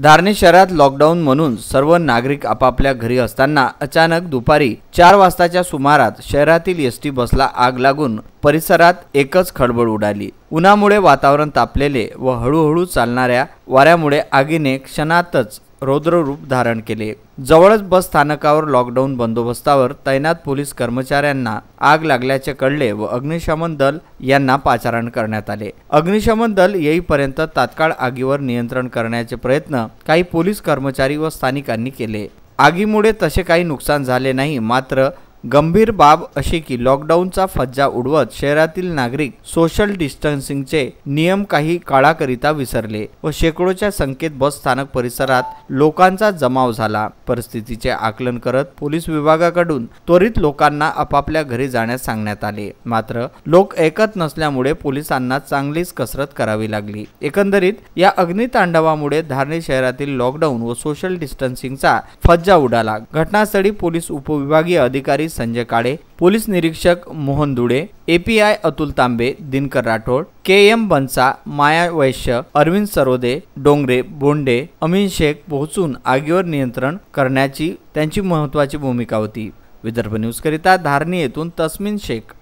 धारणे शहरात लॉकडाऊन म्हणून सर्व नागरिक आपापल्या घरी असताना अचानक दुपारी चार वाजताच्या सुमारात शहरातील एस टी बसला आग लागून परिसरात एकच खळबळ उडाली उन्हामुळे वातावरण तापलेले व हळूहळू चालणाऱ्या वाऱ्यामुळे आगीने क्षणातच रौद्ररूप धारण केले जवळच बस स्थानकावर लॉकडाऊन बंदोबस्तावर तैनात पोलीस कर्मचाऱ्यांना आग लागल्याचे कळले व अग्निशमन दल यांना पाचारण करण्यात आले अग्निशमन दल येईपर्यंत तात्काळ आगीवर नियंत्रण करण्याचे प्रयत्न काही पोलीस कर्मचारी व स्थानिकांनी केले आगीमुळे तसे काही नुकसान झाले नाही मात्र गंभीर बाब अशी की लॉकडाऊनचा फज्जा उडवत शहरातील नागरिक सोशल डिस्टन्सिंगचे नियम काही काळाकरिता विसरले व शेकडोच्या संकेत बस स्थानक परिसरात लोकांचा जमाव झाला परिस्थितीचे आकलन करत पोलीस विभागाकडून त्वरित लोकांना आपापल्या घरी जाण्यास सांगण्यात आले मात्र लोक ऐकत नसल्यामुळे पोलिसांना चांगलीच कसरत करावी लागली एकंदरीत या अग्नितांडवामुळे धारणे शहरातील लॉकडाऊन व सोशल डिस्टन्सिंगचा फज्जा उडाला घटनास्थळी पोलीस उपविभागीय अधिकारी संजय काळे पोलीस निरीक्षक Mohan Dude API Atul Tambe Dinkar Rathod K M Bansa Maya Vaishya Arvind Sarode Dongre Bonde Amin Shaikh पोहोचून आगीवर नियंत्रण करण्याची त्यांची महत्वाची भूमिका होती विदर्भ न्यूजकरिता धारणी येथून तस्मिन शेख